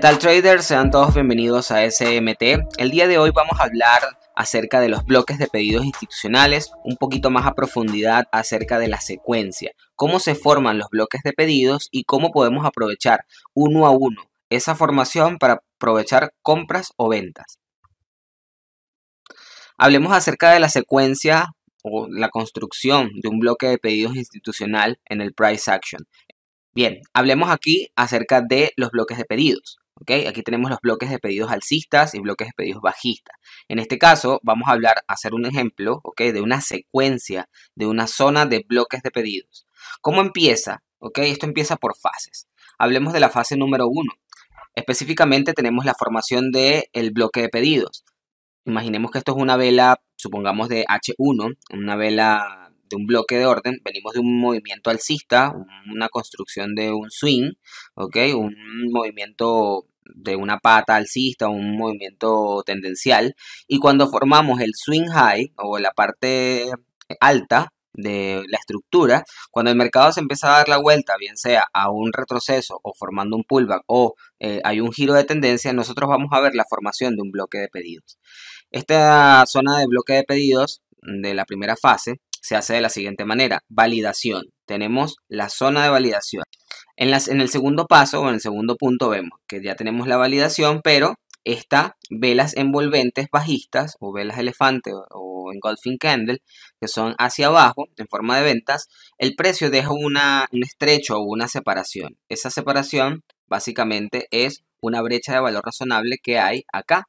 tal traders? Sean todos bienvenidos a SMT. El día de hoy vamos a hablar acerca de los bloques de pedidos institucionales, un poquito más a profundidad acerca de la secuencia, cómo se forman los bloques de pedidos y cómo podemos aprovechar uno a uno esa formación para aprovechar compras o ventas. Hablemos acerca de la secuencia o la construcción de un bloque de pedidos institucional en el price action. Bien, hablemos aquí acerca de los bloques de pedidos. Aquí tenemos los bloques de pedidos alcistas y bloques de pedidos bajistas. En este caso, vamos a hablar, hacer un ejemplo, De una secuencia, de una zona de bloques de pedidos. ¿Cómo empieza? Esto empieza por fases. Hablemos de la fase número 1. Específicamente tenemos la formación del bloque de pedidos. Imaginemos que esto es una vela, supongamos de H1, una vela de un bloque de orden, venimos de un movimiento alcista, una construcción de un swing, Un movimiento de una pata alcista, un movimiento tendencial. Y cuando formamos el swing high o la parte alta de la estructura, cuando el mercado se empieza a dar la vuelta, bien sea a un retroceso o formando un pullback o eh, hay un giro de tendencia, nosotros vamos a ver la formación de un bloque de pedidos. Esta zona de bloque de pedidos de la primera fase se hace de la siguiente manera, validación tenemos la zona de validación. En, las, en el segundo paso o en el segundo punto vemos que ya tenemos la validación, pero está velas envolventes bajistas o velas elefante o engulfing candle que son hacia abajo en forma de ventas, el precio deja un estrecho o una separación. Esa separación básicamente es una brecha de valor razonable que hay acá.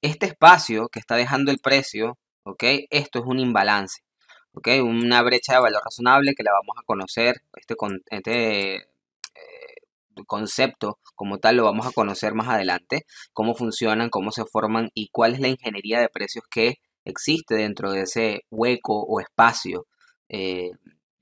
Este espacio que está dejando el precio, ¿ok? Esto es un imbalance una brecha de valor razonable que la vamos a conocer, este, con, este eh, concepto como tal lo vamos a conocer más adelante, cómo funcionan, cómo se forman y cuál es la ingeniería de precios que existe dentro de ese hueco o espacio eh,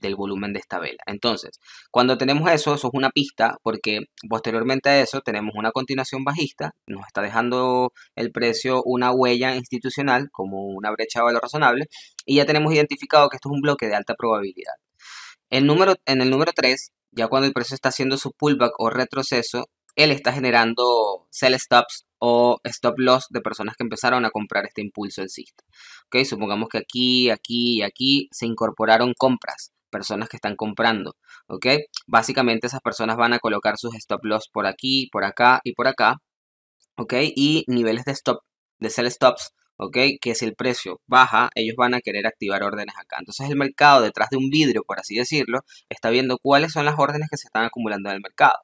del volumen de esta vela. Entonces, cuando tenemos eso, eso es una pista, porque posteriormente a eso tenemos una continuación bajista, nos está dejando el precio una huella institucional como una brecha de valor razonable, y ya tenemos identificado que esto es un bloque de alta probabilidad. en el número 3, ya cuando el precio está haciendo su pullback o retroceso, él está generando sell stops o stop loss de personas que empezaron a comprar este impulso alcista. ¿Ok? Supongamos que aquí, aquí y aquí se incorporaron compras personas que están comprando, ¿ok? Básicamente esas personas van a colocar sus stop loss por aquí, por acá y por acá, ¿ok? Y niveles de stop, de sell stops, ¿ok? Que si el precio baja, ellos van a querer activar órdenes acá. Entonces el mercado detrás de un vidrio, por así decirlo, está viendo cuáles son las órdenes que se están acumulando en el mercado.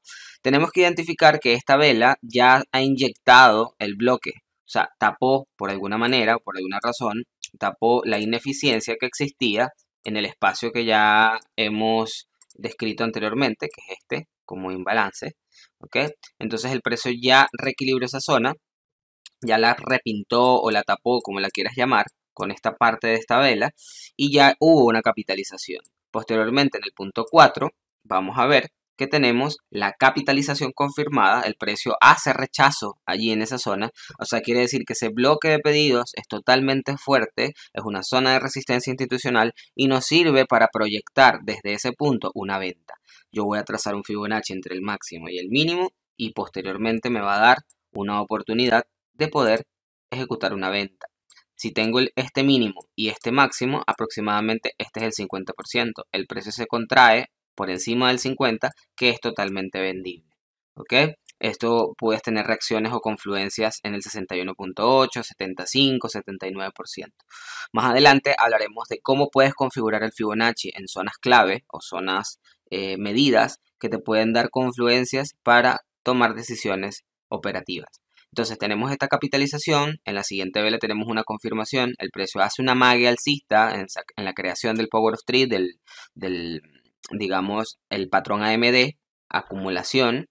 Tenemos que identificar que esta vela ya ha inyectado el bloque, o sea, tapó por alguna manera, por alguna razón, tapó la ineficiencia que existía en el espacio que ya hemos descrito anteriormente, que es este, como imbalance. ¿okay? Entonces el precio ya reequilibró esa zona, ya la repintó o la tapó, como la quieras llamar, con esta parte de esta vela, y ya hubo una capitalización. Posteriormente, en el punto 4, vamos a ver que tenemos, la capitalización confirmada, el precio hace rechazo allí en esa zona, o sea, quiere decir que ese bloque de pedidos es totalmente fuerte, es una zona de resistencia institucional y nos sirve para proyectar desde ese punto una venta. Yo voy a trazar un Fibonacci entre el máximo y el mínimo y posteriormente me va a dar una oportunidad de poder ejecutar una venta. Si tengo este mínimo y este máximo, aproximadamente este es el 50%. El precio se contrae por encima del 50, que es totalmente vendible. ¿Ok? Esto puedes tener reacciones o confluencias en el 61.8, 75, 79%. Más adelante hablaremos de cómo puedes configurar el Fibonacci en zonas clave o zonas eh, medidas que te pueden dar confluencias para tomar decisiones operativas. Entonces tenemos esta capitalización, en la siguiente vela tenemos una confirmación, el precio hace una magia alcista en, la creación del Power of Three, del digamos, el patrón AMD, acumulación,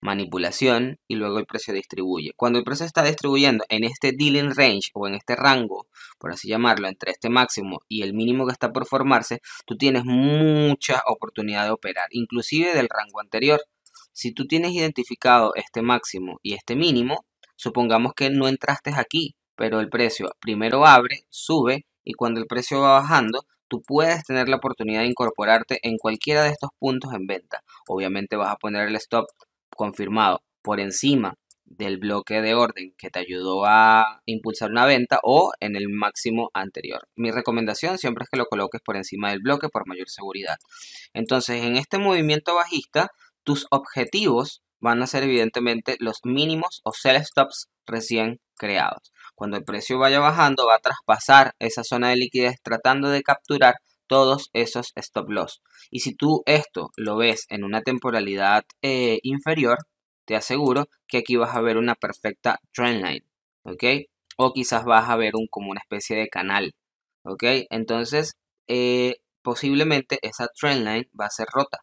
manipulación y luego el precio distribuye. Cuando el precio está distribuyendo en este dealing range o en este rango, por así llamarlo, entre este máximo y el mínimo que está por formarse, tú tienes mucha oportunidad de operar, inclusive del rango anterior. Si tú tienes identificado este máximo y este mínimo, supongamos que no entraste aquí, pero el precio primero abre, sube y cuando el precio va bajando, tú puedes tener la oportunidad de incorporarte en cualquiera de estos puntos en venta. Obviamente vas a poner el stop confirmado por encima del bloque de orden que te ayudó a impulsar una venta o en el máximo anterior. Mi recomendación siempre es que lo coloques por encima del bloque por mayor seguridad. Entonces, en este movimiento bajista, tus objetivos van a ser evidentemente los mínimos o sell stops recién creados. Cuando el precio vaya bajando, va a traspasar esa zona de liquidez tratando de capturar todos esos stop loss. Y si tú esto lo ves en una temporalidad eh, inferior, te aseguro que aquí vas a ver una perfecta trend line. ¿ok? O quizás vas a ver un, como una especie de canal, ¿ok? Entonces, eh, posiblemente esa trend line va a ser rota.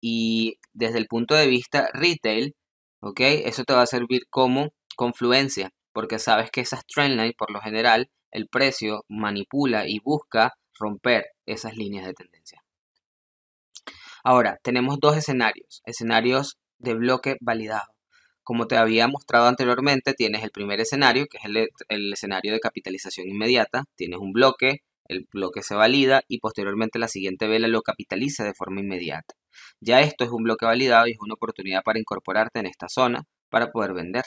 Y desde el punto de vista retail, ¿ok? Eso te va a servir como confluencia porque sabes que esas trendlines, por lo general, el precio manipula y busca romper esas líneas de tendencia. Ahora, tenemos dos escenarios, escenarios de bloque validado. Como te había mostrado anteriormente, tienes el primer escenario, que es el, el, escenario de capitalización inmediata. Tienes un bloque, el bloque se valida y posteriormente la siguiente vela lo capitaliza de forma inmediata. Ya esto es un bloque validado y es una oportunidad para incorporarte en esta zona para poder vender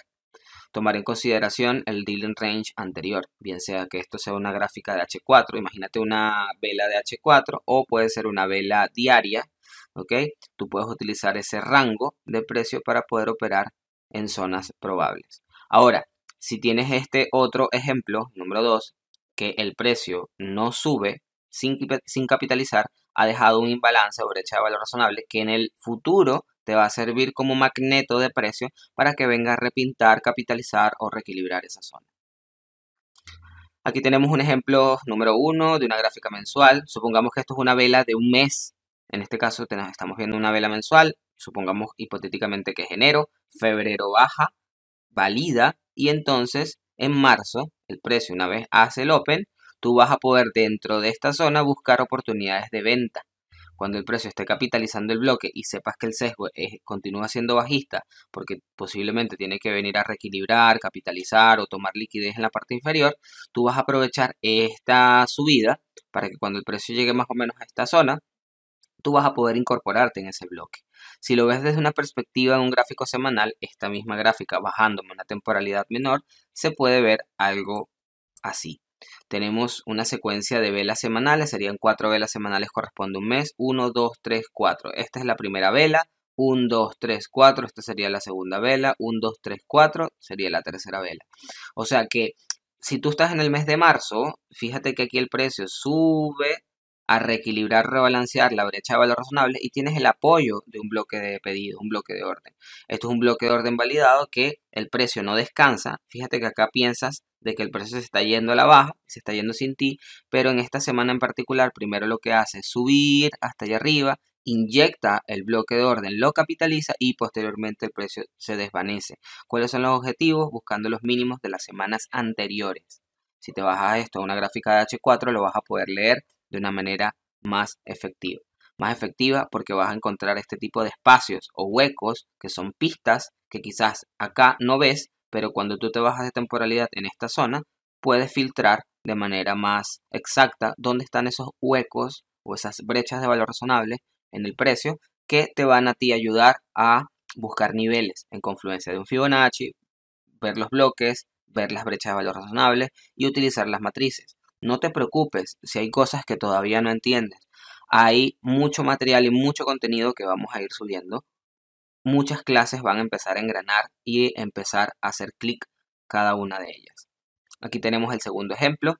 tomar en consideración el dealing Range anterior, bien sea que esto sea una gráfica de H4, imagínate una vela de H4 o puede ser una vela diaria, ¿ok? Tú puedes utilizar ese rango de precio para poder operar en zonas probables. Ahora, si tienes este otro ejemplo, número 2, que el precio no sube sin, sin capitalizar, ha dejado un imbalance o brecha de valor razonable que en el futuro te va a servir como magneto de precio para que venga a repintar, capitalizar o reequilibrar esa zona. Aquí tenemos un ejemplo número uno de una gráfica mensual. Supongamos que esto es una vela de un mes. En este caso estamos viendo una vela mensual. Supongamos hipotéticamente que es enero, febrero baja, valida y entonces en marzo el precio una vez hace el open, tú vas a poder dentro de esta zona buscar oportunidades de venta cuando el precio esté capitalizando el bloque y sepas que el sesgo continúa siendo bajista, porque posiblemente tiene que venir a reequilibrar, capitalizar o tomar liquidez en la parte inferior, tú vas a aprovechar esta subida para que cuando el precio llegue más o menos a esta zona, tú vas a poder incorporarte en ese bloque. Si lo ves desde una perspectiva en un gráfico semanal, esta misma gráfica bajándome una temporalidad menor, se puede ver algo así tenemos una secuencia de velas semanales, serían cuatro velas semanales corresponde a un mes, 1, 2, 3, 4. Esta es la primera vela, 1, 2, 3, 4, esta sería la segunda vela, 1, 2, 3, 4 sería la tercera vela. O sea que si tú estás en el mes de marzo, fíjate que aquí el precio sube a reequilibrar, rebalancear la brecha de valor razonable y tienes el apoyo de un bloque de pedido, un bloque de orden. Esto es un bloque de orden validado que el precio no descansa. Fíjate que acá piensas de que el precio se está yendo a la baja, se está yendo sin ti, pero en esta semana en particular primero lo que hace es subir hasta allá arriba, inyecta el bloque de orden, lo capitaliza y posteriormente el precio se desvanece. ¿Cuáles son los objetivos? Buscando los mínimos de las semanas anteriores. Si te bajas esto a una gráfica de H4 lo vas a poder leer de una manera más efectiva. Más efectiva porque vas a encontrar este tipo de espacios o huecos que son pistas que quizás acá no ves, pero cuando tú te bajas de temporalidad en esta zona, puedes filtrar de manera más exacta dónde están esos huecos o esas brechas de valor razonable en el precio que te van a ti ayudar a buscar niveles en confluencia de un Fibonacci, ver los bloques, ver las brechas de valor razonable y utilizar las matrices. No te preocupes si hay cosas que todavía no entiendes. Hay mucho material y mucho contenido que vamos a ir subiendo. Muchas clases van a empezar a engranar y empezar a hacer clic cada una de ellas. Aquí tenemos el segundo ejemplo.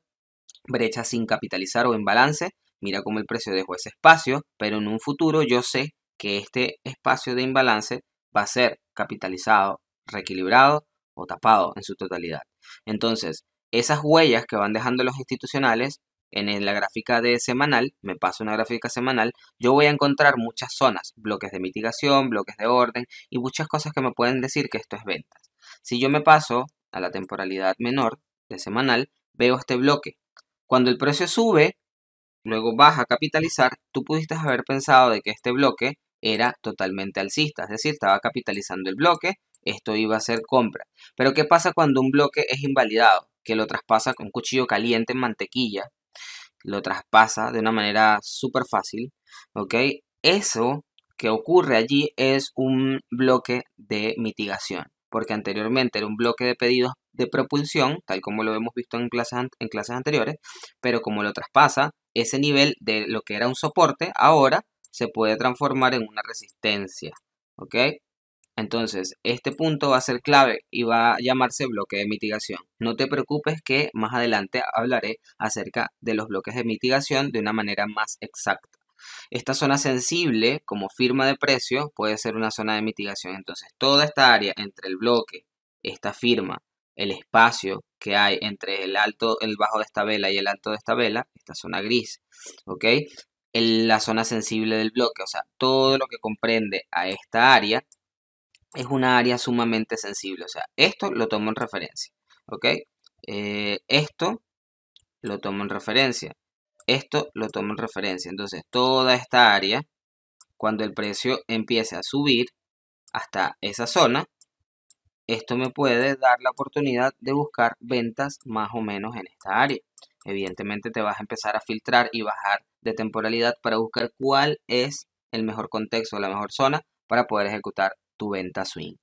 Brecha sin capitalizar o en balance. Mira cómo el precio dejó ese espacio, pero en un futuro yo sé que este espacio de imbalance va a ser capitalizado, reequilibrado o tapado en su totalidad. Entonces, esas huellas que van dejando los institucionales, en la gráfica de semanal, me paso una gráfica semanal, yo voy a encontrar muchas zonas, bloques de mitigación, bloques de orden y muchas cosas que me pueden decir que esto es ventas. Si yo me paso a la temporalidad menor de semanal, veo este bloque. Cuando el precio sube, luego baja a capitalizar, tú pudiste haber pensado de que este bloque era totalmente alcista, es decir, estaba capitalizando el bloque, esto iba a ser compra. Pero ¿qué pasa cuando un bloque es invalidado? que lo traspasa con un cuchillo caliente en mantequilla, lo traspasa de una manera súper fácil, ¿ok? Eso que ocurre allí es un bloque de mitigación, porque anteriormente era un bloque de pedidos de propulsión, tal como lo hemos visto en clases, en clases anteriores, pero como lo traspasa, ese nivel de lo que era un soporte ahora se puede transformar en una resistencia, ¿ok? Entonces, este punto va a ser clave y va a llamarse bloque de mitigación. No te preocupes que más adelante hablaré acerca de los bloques de mitigación de una manera más exacta. Esta zona sensible, como firma de precio, puede ser una zona de mitigación. Entonces, toda esta área entre el bloque, esta firma, el espacio que hay entre el alto, el bajo de esta vela y el alto de esta vela, esta zona gris, ¿ok? En la zona sensible del bloque, o sea, todo lo que comprende a esta área es una área sumamente sensible. O sea, esto lo tomo en referencia. ¿Ok? Eh, esto lo tomo en referencia. Esto lo tomo en referencia. Entonces, toda esta área, cuando el precio empiece a subir hasta esa zona, esto me puede dar la oportunidad de buscar ventas más o menos en esta área. Evidentemente te vas a empezar a filtrar y bajar de temporalidad para buscar cuál es el mejor contexto, la mejor zona para poder ejecutar tu venta swing.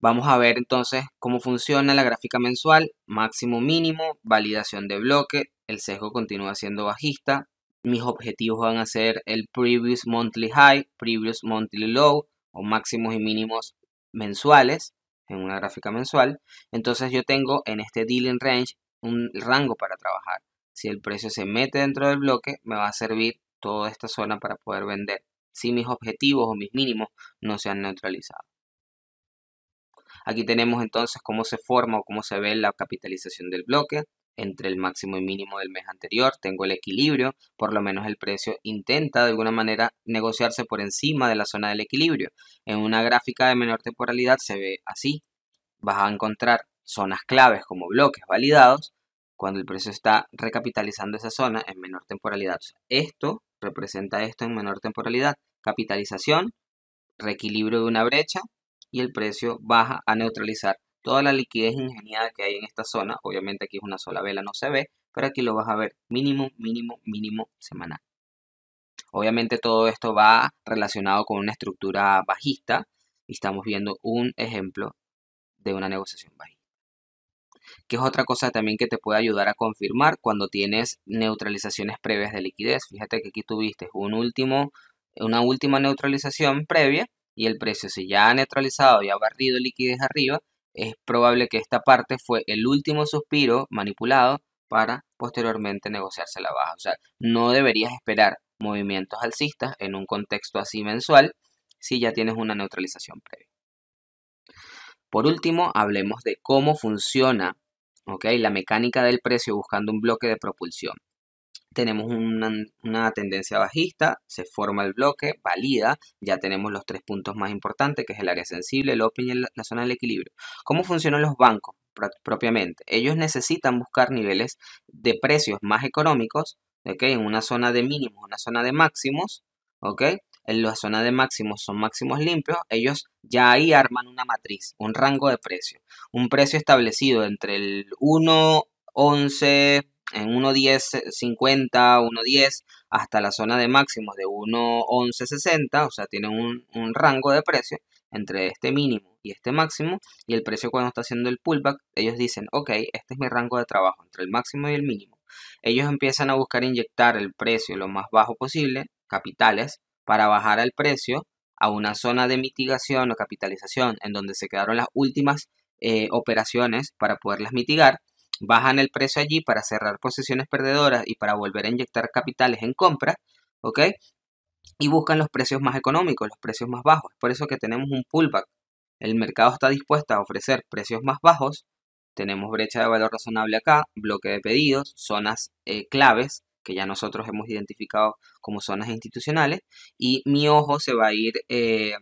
Vamos a ver entonces cómo funciona la gráfica mensual, máximo mínimo, validación de bloque, el sesgo continúa siendo bajista, mis objetivos van a ser el previous monthly high, previous monthly low o máximos y mínimos mensuales en una gráfica mensual. Entonces yo tengo en este dealing range un rango para trabajar. Si el precio se mete dentro del bloque, me va a servir toda esta zona para poder vender si mis objetivos o mis mínimos no se han neutralizado. Aquí tenemos entonces cómo se forma o cómo se ve la capitalización del bloque. Entre el máximo y mínimo del mes anterior tengo el equilibrio, por lo menos el precio intenta de alguna manera negociarse por encima de la zona del equilibrio. En una gráfica de menor temporalidad se ve así. Vas a encontrar zonas claves como bloques validados cuando el precio está recapitalizando esa zona en menor temporalidad. esto representa esto en menor temporalidad capitalización, reequilibrio de una brecha y el precio baja a neutralizar toda la liquidez ingeniada que hay en esta zona. Obviamente aquí es una sola vela, no se ve, pero aquí lo vas a ver mínimo, mínimo, mínimo semanal. Obviamente todo esto va relacionado con una estructura bajista y estamos viendo un ejemplo de una negociación bajista. Que es otra cosa también que te puede ayudar a confirmar cuando tienes neutralizaciones previas de liquidez. Fíjate que aquí tuviste un último una última neutralización previa y el precio, se ya ha neutralizado y ha barrido liquidez arriba, es probable que esta parte fue el último suspiro manipulado para posteriormente negociarse la baja. O sea, no deberías esperar movimientos alcistas en un contexto así mensual si ya tienes una neutralización previa. Por último, hablemos de cómo funciona ¿okay? la mecánica del precio buscando un bloque de propulsión tenemos una, tendencia bajista, se forma el bloque, valida, ya tenemos los tres puntos más importantes, que es el área sensible, el open y la zona del equilibrio. ¿Cómo funcionan los bancos propiamente? Ellos necesitan buscar niveles de precios más económicos, en una zona de mínimos, una zona de máximos, En la zona de máximos son máximos limpios, ellos ya ahí arman una matriz, un rango de precio, un precio establecido entre el 1, 11, en 1.10.50, 1.10 eh, hasta la zona de máximos de 1.11.60, o sea, tienen un, rango de precio entre este mínimo y este máximo, y el precio cuando está haciendo el pullback, ellos dicen, ok, este es mi rango de trabajo entre el máximo y el mínimo. Ellos empiezan a buscar inyectar el precio lo más bajo posible, capitales, para bajar el precio a una zona de mitigación o capitalización en donde se quedaron las últimas eh, operaciones para poderlas mitigar bajan el precio allí para cerrar posiciones perdedoras y para volver a inyectar capitales en compra, ¿ok? Y buscan los precios más económicos, los precios más bajos. Por eso que tenemos un pullback. El mercado está dispuesto a ofrecer precios más bajos. Tenemos brecha de valor razonable acá, bloque de pedidos, zonas eh, claves que ya nosotros hemos identificado como zonas institucionales. Y mi ojo se va a ir eh,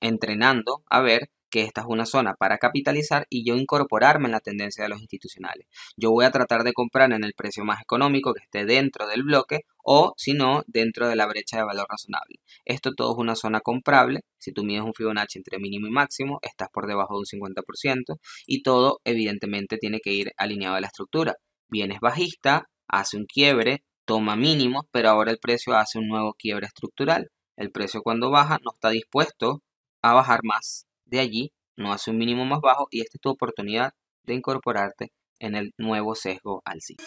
entrenando a ver que esta es una zona para capitalizar y yo incorporarme en la tendencia de los institucionales. Yo voy a tratar de comprar en el precio más económico que esté dentro del bloque o si no, dentro de la brecha de valor razonable. Esto todo es una zona comprable. Si tú mides un Fibonacci entre mínimo y máximo, estás por debajo de un 50% y todo evidentemente tiene que ir alineado a la estructura. Vienes bajista, hace un quiebre, toma mínimos, pero ahora el precio hace un nuevo quiebre estructural. El precio cuando baja no está dispuesto a bajar más de allí no hace un mínimo más bajo y esta es tu oportunidad de incorporarte en el nuevo sesgo alcista.